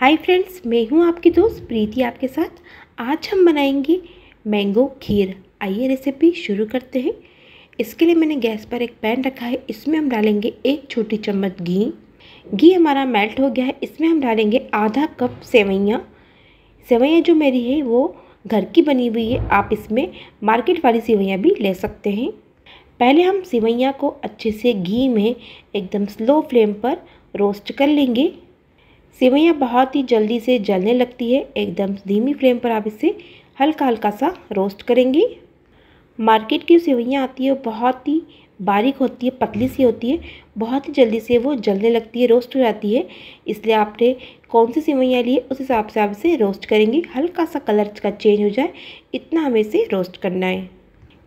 hi friends मैं हूं आपकी दोस्त प्रीति आपके साथ आज हम बनाएंगे मैंगो खीर आइए रेसिपी शुरू करते हैं इसके लिए मैंने गैस पर एक पैन रखा है इसमें हम डालेंगे एक छोटी चम्मच घी घी हमारा मेल्ट हो गया है इसमें हम डालेंगे आधा कप सेवैयाँ सेवैयाँ जो मेरी है वो घर की बनी हुई है आप इसमें मार्केट वाली सेवैयाँ भी ले सकते हैं पहले हम सेवैयाँ को अच्छे से घी में एकदम स्लो फ्लेम पर रोस्ट कर लेंगे सेवैयाँ बहुत ही जल्दी से जलने लगती है एकदम धीमी फ्लेम पर आप इसे हल्का हल्का सा रोस्ट करेंगे मार्केट की सेवैयाँ आती है बहुत ही बारीक होती है पतली सी होती है बहुत ही जल्दी से वो जलने लगती है रोस्ट हो जाती है इसलिए आपने कौन सी सेवैयाँ ली है उस हिसाब से आप इसे रोस्ट करेंगे हल्का सा कलर का चेंज हो जाए इतना हमें इसे रोस्ट करना है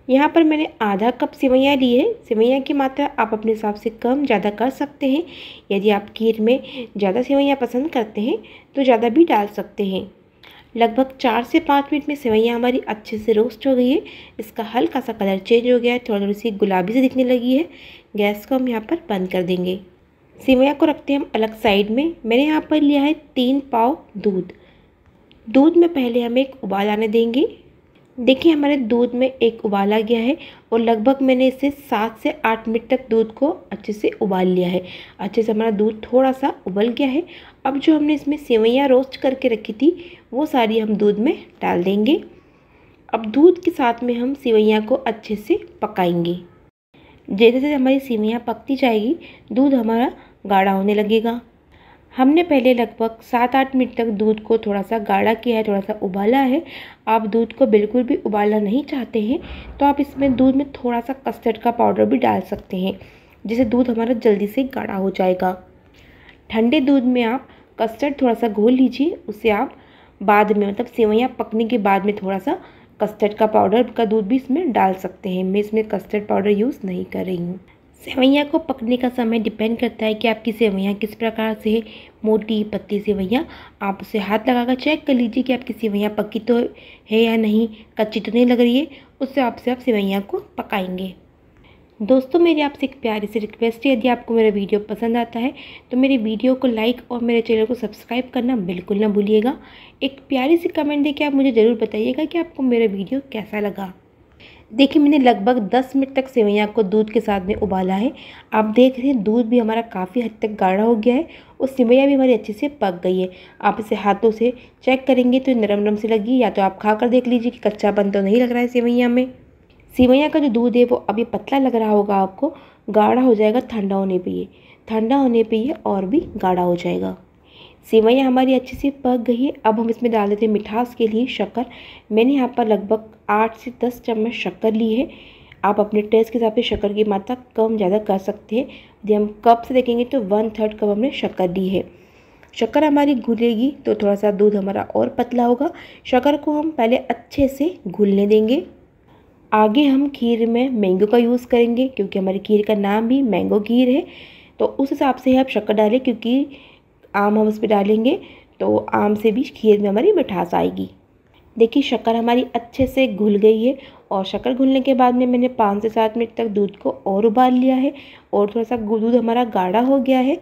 यहाँ पर मैंने आधा कप सेवैयाँ ली है सेवैयाँ की मात्रा आप अपने हिसाब से कम ज़्यादा कर सकते हैं यदि आप खीर में ज़्यादा सेवैयाँ पसंद करते हैं तो ज़्यादा भी डाल सकते हैं लगभग चार से पाँच मिनट में सेवैयाँ हमारी अच्छे से रोस्ट हो गई है इसका हल्का सा कलर चेंज हो गया है थोड़ी थोड़ी सी गुलाबी से दिखने लगी है गैस को हम यहाँ पर बंद कर देंगे सेवैयाँ को रखते हैं हम अलग साइड में मैंने यहाँ पर लिया है तीन पाव दूध दूध में पहले हम एक उबाल आने देंगे देखिए हमारे दूध में एक उबाल आ गया है और लगभग मैंने इसे सात से आठ मिनट तक दूध को अच्छे से उबाल लिया है अच्छे से हमारा दूध थोड़ा सा उबल गया है अब जो हमने इसमें सेवैयाँ रोस्ट करके रखी थी वो सारी हम दूध में डाल देंगे अब दूध के साथ में हम सेवैयाँ को अच्छे से पकाएंगे जैसे जैसे हमारी सेवैयाँ पकती जाएगी दूध हमारा गाढ़ा होने लगेगा हमने पहले लगभग सात आठ मिनट तक दूध को थोड़ा सा गाढ़ा किया है थोड़ा सा उबाला है आप दूध को बिल्कुल भी उबालना नहीं चाहते हैं तो आप इसमें दूध में थोड़ा सा कस्टर्ड का पाउडर भी डाल सकते हैं जिससे दूध हमारा जल्दी से गाढ़ा हो जाएगा ठंडे दूध में आप कस्टर्ड थोड़ा सा घोल लीजिए उसे आप बाद में मतलब सेवैयाँ पकने के बाद में थोड़ा सा कस्टर्ड का पाउडर का दूध भी इसमें डाल सकते हैं मैं इसमें कस्टर्ड पाउडर यूज़ नहीं कर रही हूँ सेवैयाँ को पकने का समय डिपेंड करता है कि आपकी सेवैयाँ किस प्रकार से है मोटी पत्ती सेवैयाँ आप उसे हाथ लगाकर चेक कर लीजिए कि आपकी सेवैयाँ पक्की तो है या नहीं कच्ची तो नहीं लग रही है उससे आपसे आप सेवैयाँ को पकाएंगे दोस्तों मेरी आपसे एक प्यारी सी रिक्वेस्ट है यदि आपको मेरा वीडियो पसंद आता है तो मेरे वीडियो को लाइक और मेरे चैनल को सब्सक्राइब करना बिल्कुल ना भूलिएगा एक प्यारी सी कमेंट देकर आप मुझे ज़रूर बताइएगा कि आपको मेरा वीडियो कैसा लगा देखिए मैंने लगभग 10 मिनट तक सेवैयाँ को दूध के साथ में उबाला है आप देख रहे हैं दूध भी हमारा काफ़ी हद तक गाढ़ा हो गया है और सेवैयाँ भी हमारी अच्छे से पक गई है आप इसे हाथों से चेक करेंगे तो नरम नरम से लगी या तो आप खा कर देख लीजिए कि कच्चा बन तो नहीं लग रहा है सेवैयाँ में सेवैयाँ का जो दूध है वो अभी पतला लग रहा होगा आपको गाढ़ा हो जाएगा ठंडा होने पर ठंडा होने पर ये और भी गाढ़ा हो जाएगा सेवैयाँ हमारी अच्छे से पक गई है अब हम इसमें डाल देते हैं मिठास के लिए शक्कर मैंने यहाँ पर लगभग आठ से दस चम्मच शक्कर ली है आप अपने टेस्ट के हिसाब से शक्कर की मात्रा कम ज़्यादा कर सकते हैं यदि हम कप से देखेंगे तो वन थर्ड कप हमने शक्कर ली है शक्कर हमारी घुलेगी तो थोड़ा सा दूध हमारा और पतला होगा शक्कर को हम पहले अच्छे से घुलने देंगे आगे हम खीर में मैंगो का यूज़ करेंगे क्योंकि हमारी खीर का नाम भी मैंगो खीर है तो उस हिसाब से आप शक्कर डालें क्योंकि आम हम उस पर डालेंगे तो आम से भी खीर में हमारी मिठास आएगी देखिए शक्कर हमारी अच्छे से घुल गई है और शक्कर घुलने के बाद में मैंने पाँच से सात मिनट तक दूध को और उबाल लिया है और थोड़ा सा दूध हमारा गाढ़ा हो गया है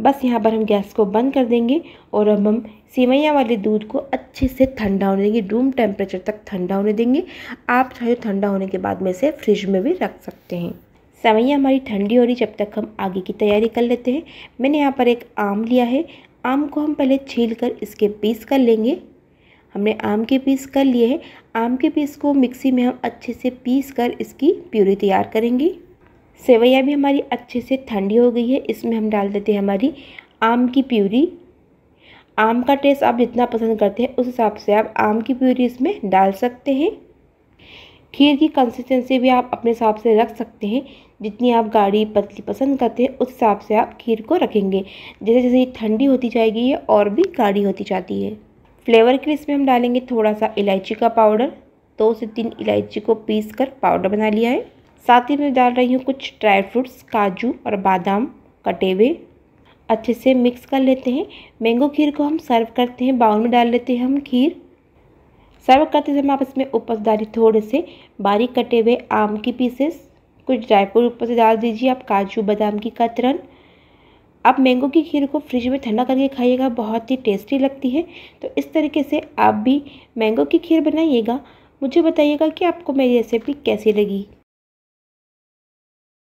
बस यहाँ पर हम गैस को बंद कर देंगे और अब हम सेवैयाँ वाले दूध को अच्छे से ठंडा होने देंगे रूम टेम्परेचर तक ठंडा होने देंगे आप चाहे तो ठंडा होने के बाद में इसे फ्रिज में भी रख सकते हैं सेवैयाँ हमारी ठंडी हो रही जब तक हम आगे की तैयारी कर लेते हैं मैंने यहाँ पर एक आम लिया है आम को हम पहले छील कर इसके पीस कर लेंगे हमने आम के पीस कर लिए हैं आम के पीस को मिक्सी में हम अच्छे से पीस कर इसकी प्यूरी तैयार करेंगे सेवैया भी हमारी अच्छे से ठंडी हो गई है इसमें हम डाल देते हैं हमारी आम की प्यूरी आम का टेस्ट आप जितना पसंद करते हैं उस हिसाब से आप आम की प्यूरी इसमें डाल सकते हैं खीर की कंसिस्टेंसी भी आप अपने हिसाब से रख सकते हैं जितनी आप गाढ़ी पतली पसंद करते हैं उस हिसाब से आप खीर को रखेंगे जैसे जैसे ये ठंडी होती जाएगी ये और भी गाढ़ी होती जाती है फ्लेवर के लिए इसमें हम डालेंगे थोड़ा सा इलायची का पाउडर दो से तीन इलायची को पीस कर पाउडर बना लिया है साथ ही मैं डाल रही हूँ कुछ ड्राई फ्रूट्स काजू और बादाम कटे हुए अच्छे से मिक्स कर लेते हैं मैंगो खीर को हम सर्व करते हैं बाउल में डाल लेते हैं हम खीर सर्व करते समय आप इसमें ऊपर डाली थोड़े से बारीक कटे हुए आम की पीसेस कुछ ड्राई फ्रूट ऊपर से डाल दीजिए आप काजू बादाम की कतरन आप मैंगो की खीर को फ्रिज में ठंडा करके खाइएगा बहुत ही टेस्टी लगती है तो इस तरीके से आप भी मैंगो की खीर बनाइएगा मुझे बताइएगा कि आपको मेरी रेसिपी कैसी लगी